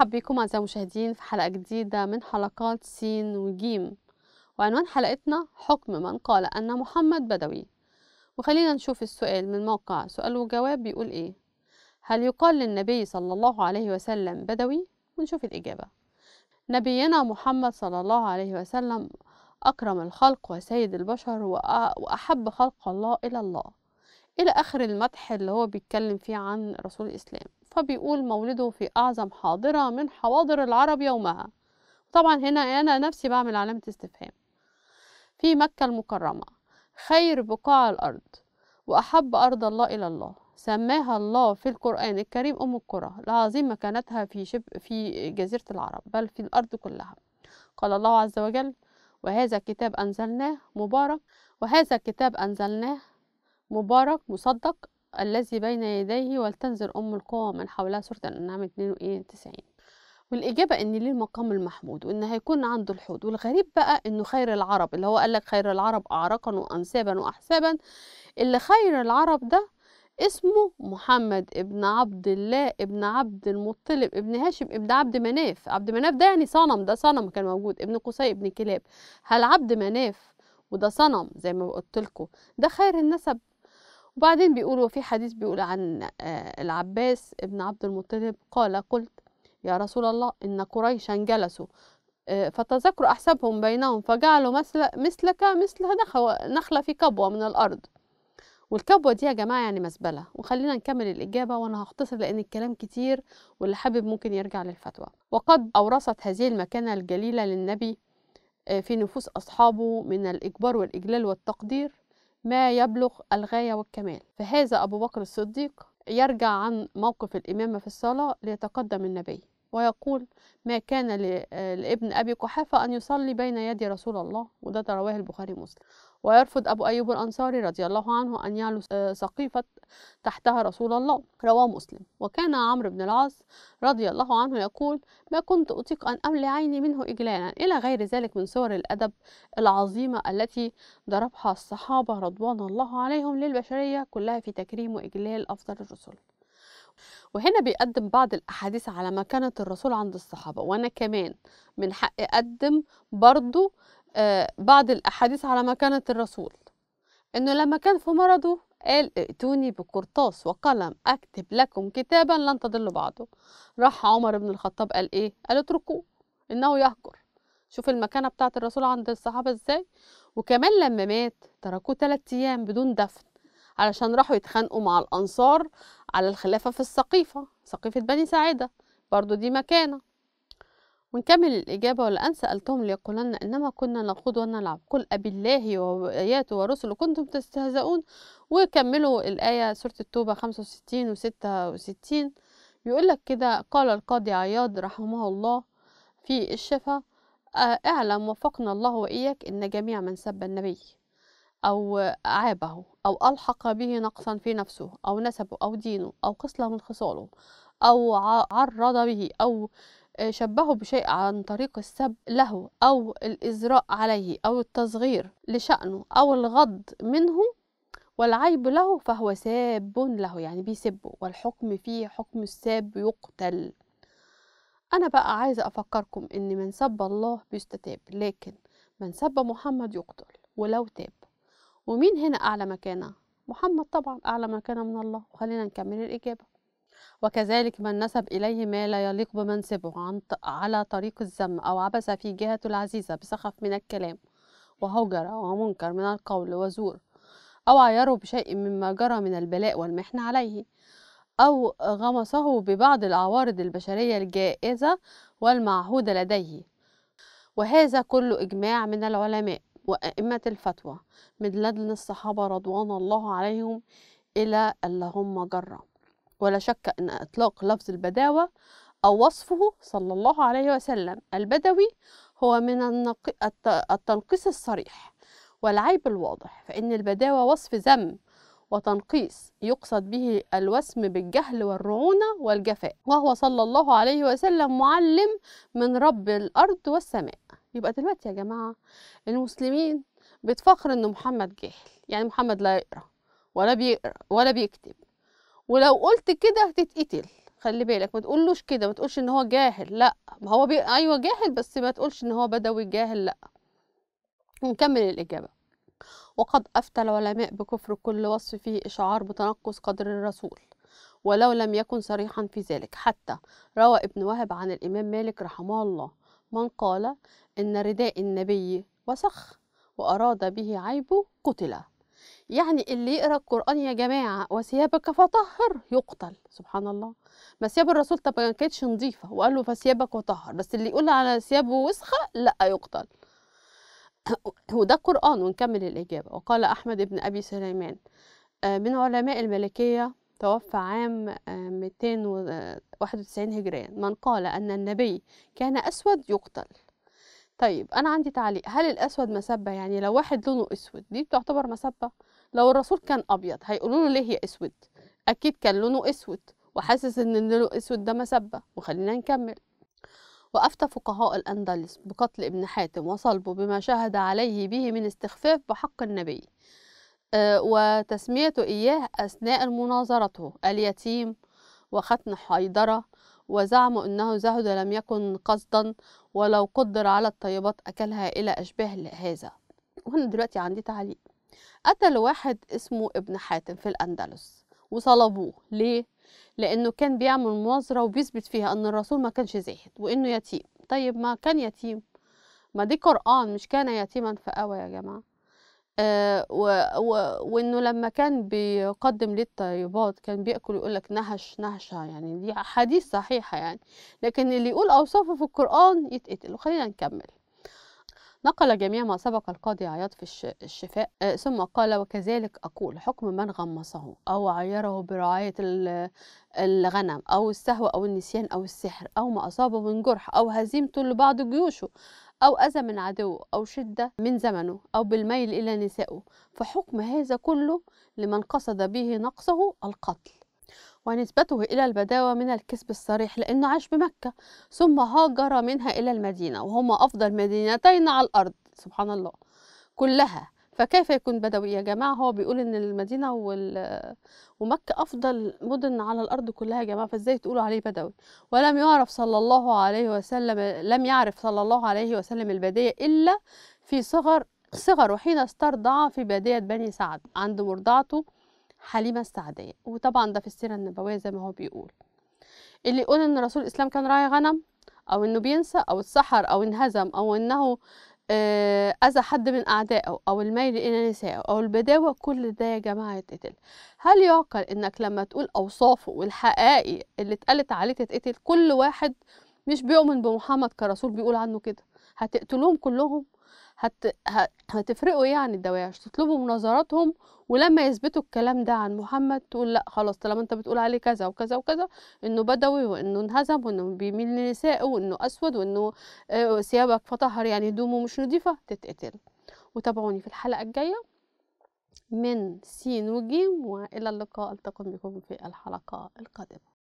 مرحبا بكم أعزائي المشاهدين في حلقة جديدة من حلقات سين وجيم وعنوان حلقتنا حكم من قال أن محمد بدوي وخلينا نشوف السؤال من موقع سؤال وجواب بيقول إيه هل يقال للنبي صلى الله عليه وسلم بدوي؟ ونشوف الإجابة نبينا محمد صلى الله عليه وسلم أكرم الخلق وسيد البشر وأحب خلق الله إلى الله إلى آخر المدح اللي هو بيتكلم فيه عن رسول الإسلام فبيقول مولده في أعظم حاضرة من حواضر العرب يومها طبعا هنا أنا نفسي بعمل علامة استفهام في مكة المكرمة خير بقاع الأرض وأحب أرض الله إلى الله سماها الله في القرآن الكريم أم القرى لعظيم مكانتها في, شب في جزيرة العرب بل في الأرض كلها قال الله عز وجل وهذا كتاب أنزلناه مبارك وهذا كتاب أنزلناه مبارك مصدق الذي بين يديه ولتنزل أم القوى من حولها سورة الأنعام 92 والإجابة إن ليه المقام المحمود وإن هيكون عنده الحوض والغريب بقى إنه خير العرب اللي هو قال لك خير العرب أعرقا وأنسابا وأحسابا اللي خير العرب ده اسمه محمد ابن عبد الله ابن عبد المطلب ابن هاشم ابن عبد مناف عبد مناف ده يعني صنم ده صنم كان موجود ابن قصي ابن كلاب هل عبد مناف وده صنم زي ما قلت لكم ده خير النسب وبعدين بيقولوا في حديث بيقول عن آه، العباس ابن عبد المطلب قال قلت يا رسول الله إن قريشا جلسوا آه، فتذكر أحسابهم بينهم فجعلوا مثل مثلك مثل نخلة في كبوة من الأرض والكبوة دي يا جماعة يعني مزبلة وخلينا نكمل الإجابة وأنا هختصر لأن الكلام كتير واللي حابب ممكن يرجع للفتوى وقد أورثت هذه المكانة الجليلة للنبي آه، في نفوس أصحابه من الإجبار والإجلال والتقدير ما يبلغ الغاية والكمال فهذا أبو بكر الصديق يرجع عن موقف الإمامة في الصلاة ليتقدم النبي ويقول ما كان آه، لابن أبي قحافة أن يصلي بين يدي رسول الله وده رواه البخاري ومسلم ويرفض أبو أيوب الأنصاري رضي الله عنه أن يعلو آه، سقيفة تحتها رسول الله رواه مسلم وكان عمرو بن العاص رضي الله عنه يقول ما كنت أطيق أن أملي عيني منه إجلالا إلى غير ذلك من صور الأدب العظيمة التي ضربها الصحابة رضوان الله عليهم للبشرية كلها في تكريم وإجلال أفضل الرسل وهنا بيقدم بعض الأحاديث على مكانة الرسول عند الصحابة وأنا كمان من حقي أقدم برضو آه، بعض الأحاديث على مكانة الرسول أنه لما كان في مرضه قال ائتوني بقرطاس وقلم أكتب لكم كتابا لن تضلوا بعضه راح عمر بن الخطاب قال إيه؟ قال اتركوه إنه يهجر شوف المكانة بتاعة الرسول عند الصحابة إزاي وكمان لما مات تركوه ثلاثة أيام بدون دفن علشان راحوا يتخانقوا مع الأنصار على الخلافة في السقيفة سقيفة بني ساعدة برضو دي مكانة ونكمل الإجابة والآن سألتهم ليقولن إنما كنا نخوض ونلعب قل أبي الله وآياته ورسله كنتم تستهزئون وكملوا الآية سورة التوبة 65 و 66 يقول لك كده قال القاضي عياض رحمه الله في الشفا اعلم وفقنا الله وإياك إن جميع من سب النبي أو عابه أو ألحق به نقصا في نفسه أو نسبه أو دينه أو خصلة من خصاله أو عرض به أو آه، شبهه بشيء عن طريق السب له أو الإزراء عليه أو التصغير لشأنه أو الغض منه والعيب له فهو ساب له يعني بيسبه والحكم فيه حكم الساب يقتل أنا بقى عايزة أفكركم إن من سب الله بيستتاب لكن من سب محمد يقتل ولو تاب ومين هنا أعلى مكانة؟ محمد طبعا أعلى مكانة من الله وخلينا نكمل الإجابة وكذلك من نسب إليه ما لا يليق بمنسبه عن على طريق الذم أو عبث في جهته العزيزة بسخف من الكلام وهجر ومنكر من القول وزور أو عيره بشيء مما جرى من البلاء والمحن عليه أو غمصه ببعض العوارض البشرية الجائزة والمعهودة لديه وهذا كل إجماع من العلماء وأئمة الفتوى من لدن الصحابة رضوان الله عليهم إلى اللهم جرم ولا شك أن إطلاق لفظ البداوة أو وصفه صلى الله عليه وسلم البدوي هو من النق... التنقيص الصريح والعيب الواضح فإن البداوة وصف ذم وتنقيص يقصد به الوسم بالجهل والرعونة والجفاء وهو صلى الله عليه وسلم معلم من رب الأرض والسماء يبقى دلوقتي يا جماعة المسلمين بتفخر إن محمد جاهل يعني محمد لا يقرأ ولا بيقرأ ولا بيكتب ولو قلت كده هتتقتل خلي بالك ما تقولوش كده ما تقولش ان هو جاهل لا ما هو بي... ايوه جاهل بس ما تقولش ان هو بدوي جاهل لا ونكمل الاجابه وقد افتى العلماء بكفر كل وصف فيه اشعار بتنقص قدر الرسول ولو لم يكن صريحا في ذلك حتى روى ابن وهب عن الامام مالك رحمه الله من قال ان رداء النبي وسخ واراد به عيبه قتل يعني اللي يقرا القران يا جماعه وثيابك فطهر يقتل سبحان الله ما ثياب الرسول طب ما كانتش نظيفه وقال له فثيابك وطهر بس اللي يقول على ثيابه وسخه لا يقتل وده القران ونكمل الاجابه وقال احمد بن ابي سليمان آه، من علماء الملكيه توفى عام 291 آه، آه، هجريا من قال ان النبي كان اسود يقتل طيب انا عندي تعليق هل الاسود مسبه يعني لو واحد لونه اسود دي تعتبر مسبه لو الرسول كان ابيض هيقولوا له ليه هي اسود اكيد كان لونه اسود وحاسس ان لونه اسود ده مسبه وخلينا نكمل وأفتى فقهاء الأندلس بقتل ابن حاتم وصلبه بما شهد عليه به من استخفاف بحق النبي آه، وتسميته إياه أثناء مناظرته اليتيم وختن حيدرة وزعموا أنه زهد لم يكن قصدا ولو قدر على الطيبات أكلها إلى أشباه هذا وهنا دلوقتي عندي تعليق قتل واحد اسمه ابن حاتم في الأندلس وصلبوه ليه؟ لأنه كان بيعمل مناظرة وبيثبت فيها أن الرسول ما كانش زاهد وأنه يتيم طيب ما كان يتيم ما دي قرآن مش كان يتيما فأوى يا جماعة آه، وانه لما كان بيقدم للطيبات كان بياكل يقول لك نهش نهشه يعني دي احاديث صحيحه يعني لكن اللي يقول اوصافه في القران يتقتل وخلينا نكمل نقل جميع ما سبق القاضي عياض في الشفاء آه، ثم قال وكذلك أقول حكم من غمصه أو عيره برعاية الغنم أو السهو أو النسيان أو السحر أو ما أصابه من جرح أو هزيمته لبعض جيوشه أو أذى من عدوه أو شدة من زمنه أو بالميل إلى نسائه فحكم هذا كله لمن قصد به نقصه القتل ونسبته إلى البداوة من الكسب الصريح لأنه عاش بمكة ثم هاجر منها إلى المدينة وهما أفضل مدينتين على الأرض سبحان الله كلها فكيف يكون بدوي يا جماعه هو بيقول ان المدينه ومكه افضل مدن على الارض كلها يا جماعه فازاي تقولوا عليه بدوي ولم يعرف صلى الله عليه وسلم لم يعرف صلى الله عليه وسلم الباديه الا في صغر صغره حين استرضع في باديه بني سعد عند مرضعته حليمه السعديه وطبعا ده في السيره النبويه زي ما هو بيقول اللي يقول ان رسول الاسلام كان راعي غنم او انه بينسى او اتسحر او انهزم او انه آه، اذى حد من اعدائه او الميل الى نسائه او البداوه كل ده يا جماعه يتقتل هل يعقل انك لما تقول اوصافه والحقائق اللي اتقالت عليه تتقتل كل واحد مش بيؤمن بمحمد كرسول بيقول عنه كده هتقتلوهم كلهم هت... هتفرقوا عن يعني الدواعش تطلبوا مناظراتهم ولما يثبتوا الكلام ده عن محمد تقول لا خلاص طالما انت بتقول عليه كذا وكذا وكذا انه بدوي وانه انهزم وانه بيميل لنسائه وانه اسود وانه آه، ثيابك فطهر يعني هدومه مش نظيفه تتقتل وتابعوني في الحلقه الجايه من سين وجيم والى اللقاء التقم بكم في الحلقه القادمه